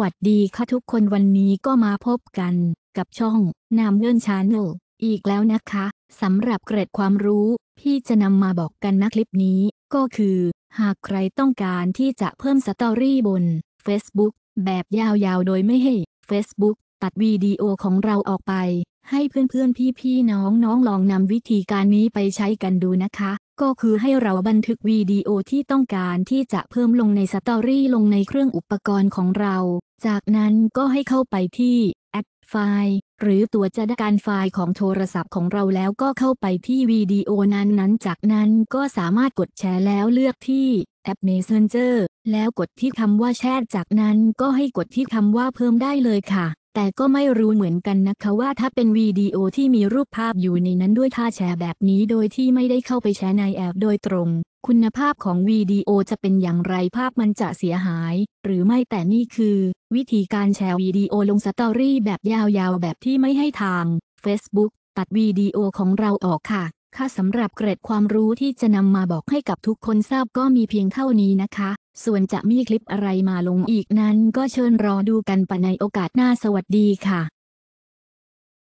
วัสดีค่ะทุกคนวันนี้ก็มาพบกัน กับช่องนามเงื่อนชาแนลอีกแล้วนะคะ สำหรับเกร็ดความรู้ พี่จะนำมาบอกกันนะคลิปนี้ ก็คือ หากใครต้องการที่จะเพิ่มสตอรี่บน Facebook แบบยาวๆ โดยไม่ให้ Facebook ตัดวีดีโอของเราออกไป ให้เพื่อนๆ พี่ๆ น้องๆ ลองนำวิธีการนี้ไปใช้กันดูนะคะก็คือให้เราบันทึกวิดีโอที่ต้องการที่จะเพิ่มลงในสตอรี่ลงในเครื่องอุปกรณ์ของเรา จากนั้นก็ให้เข้าไปที่แอดไฟล์หรือตัวจัดการไฟล์ของโทรศัพท์ของเราแล้วก็เข้าไปที่วิดีโอนั้นนั้น จากนั้นก็สามารถกดแชร์แล้วเลือกที่แอป Messenger แล้วกดที่คำว่าแชทจากนั้น ก็ให้กดที่คำว่าเพิ่มได้เลยค่ะแต่ก็ไม่รู้เหมือนกันนะคะว่าถ้าเป็นวิดีโอที่มีรูปภาพอยู่ในนั้นด้วยท่าแชร์แบบนี้โดยที่ไม่ได้เข้าไปแชร์ในแอปโดยตรง คุณภาพของวิดีโอจะเป็นอย่างไรภาพมันจะเสียหาย หรือไม่แต่นี่คือ วิธีการแชร์วิดีโอลงสตอรี่แบบยาวๆ แบบที่ไม่ให้ทาง Facebook ตัดวิดีโอของเราออกค่ะ ค่าสำหรับเกร็ดความรู้ที่จะนำมาบอกให้กับทุกคนทราบก็มีเพียงเท่านี้นะคะส่วนจะมีคลิปอะไรมาลงอีกนั้นก็เชิญรอดูกันปะในโอกาสหน้าสวัสดีค่ะ